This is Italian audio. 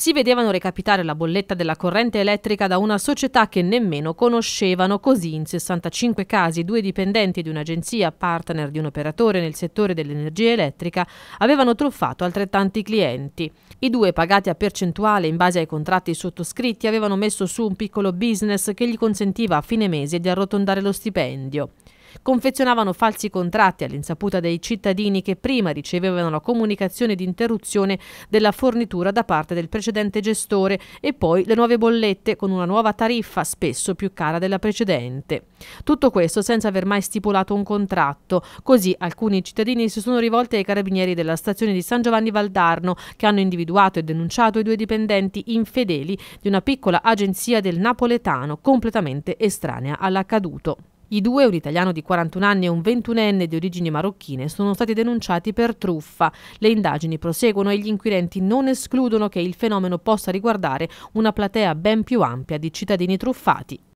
si vedevano recapitare la bolletta della corrente elettrica da una società che nemmeno conoscevano, così in 65 casi due dipendenti di un'agenzia partner di un operatore nel settore dell'energia elettrica avevano truffato altrettanti clienti. I due pagati a percentuale in base ai contratti sottoscritti avevano messo su un piccolo business che gli consentiva a fine mese di arrotondare lo stipendio confezionavano falsi contratti all'insaputa dei cittadini che prima ricevevano la comunicazione di interruzione della fornitura da parte del precedente gestore e poi le nuove bollette con una nuova tariffa spesso più cara della precedente. Tutto questo senza aver mai stipulato un contratto, così alcuni cittadini si sono rivolti ai carabinieri della stazione di San Giovanni Valdarno che hanno individuato e denunciato i due dipendenti infedeli di una piccola agenzia del napoletano completamente estranea all'accaduto. I due, un italiano di 41 anni e un 21enne di origini marocchine, sono stati denunciati per truffa. Le indagini proseguono e gli inquirenti non escludono che il fenomeno possa riguardare una platea ben più ampia di cittadini truffati.